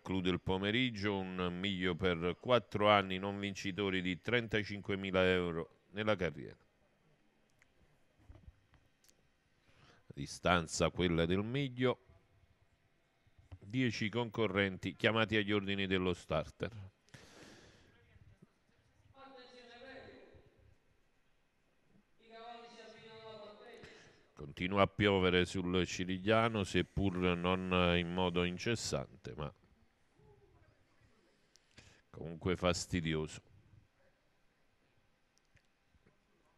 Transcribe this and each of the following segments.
Conclude il pomeriggio un miglio per quattro anni non vincitori di 35.000 euro nella carriera. Distanza quella del miglio. Dieci concorrenti chiamati agli ordini dello starter. Continua a piovere sul Cirigliano, seppur non in modo incessante, ma comunque fastidioso.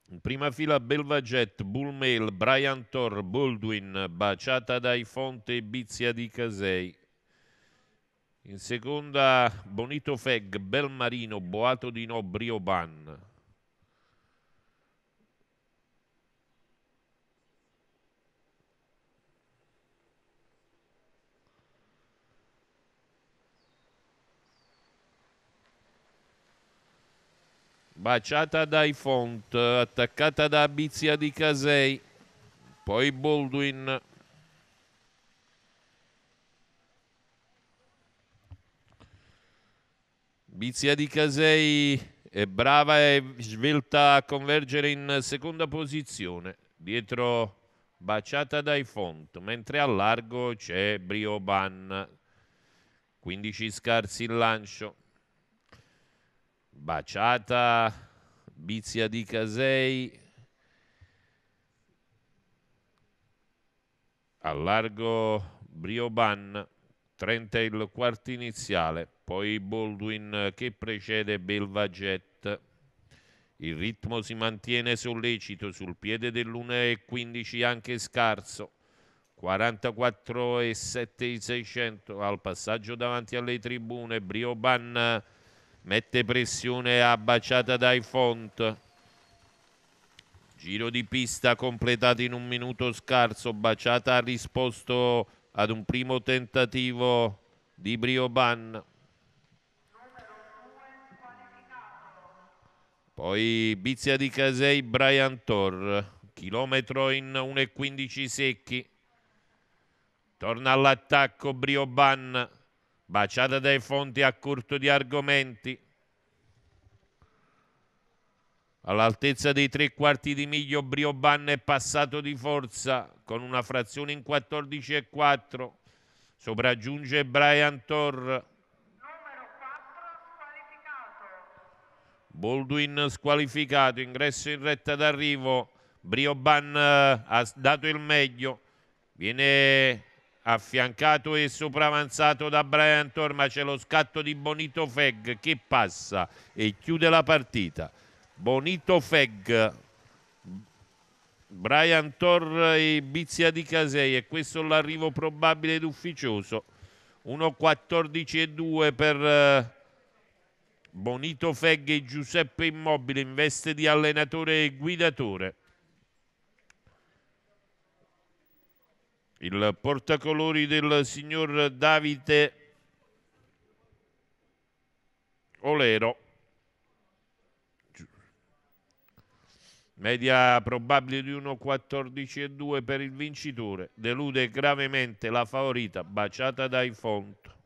In prima fila Belvaget, Bullmail, Brian Thor, Baldwin, baciata dai Fonte e Bizia di Casei. In seconda Bonito Feg, Belmarino, Boato di Nobrio Brioban. baciata dai Font, attaccata da Abizia di Casei, poi Baldwin. Bizia di Casei è brava e svelta a convergere in seconda posizione, dietro baciata dai Font, mentre a largo c'è Brioban, 15 scarsi il lancio. Baciata, Bizia di Casei, al largo Brioban, 30 il quarto iniziale, poi Baldwin che precede Belvaget. Il ritmo si mantiene sollecito sul piede dell'1.15 anche scarso. 44 e 7 600 al passaggio davanti alle tribune Brioban mette pressione a baciata dai Font giro di pista completato in un minuto scarso baciata ha risposto ad un primo tentativo di Brioban poi Bizia di Casei Brian Thor chilometro in 1.15 secchi torna all'attacco Brioban baciata dai fonti a corto di argomenti, all'altezza dei tre quarti di miglio Brioban è passato di forza con una frazione in 14 e 4, sopraggiunge Brian Torr, Baldwin squalificato, ingresso in retta d'arrivo, Brioban eh, ha dato il meglio, viene affiancato e sopravanzato da Brian Thor, ma c'è lo scatto di Bonito Feg che passa e chiude la partita. Bonito Feg, Brian Thor e Bizia di Casei e questo l'arrivo probabile ed ufficioso. 1.14 e 2 per eh, Bonito Feg e Giuseppe Immobile in veste di allenatore e guidatore. il portacolori del signor Davide Olero. Media probabile di 1,14,2 per il vincitore. Delude gravemente la favorita baciata dai Font.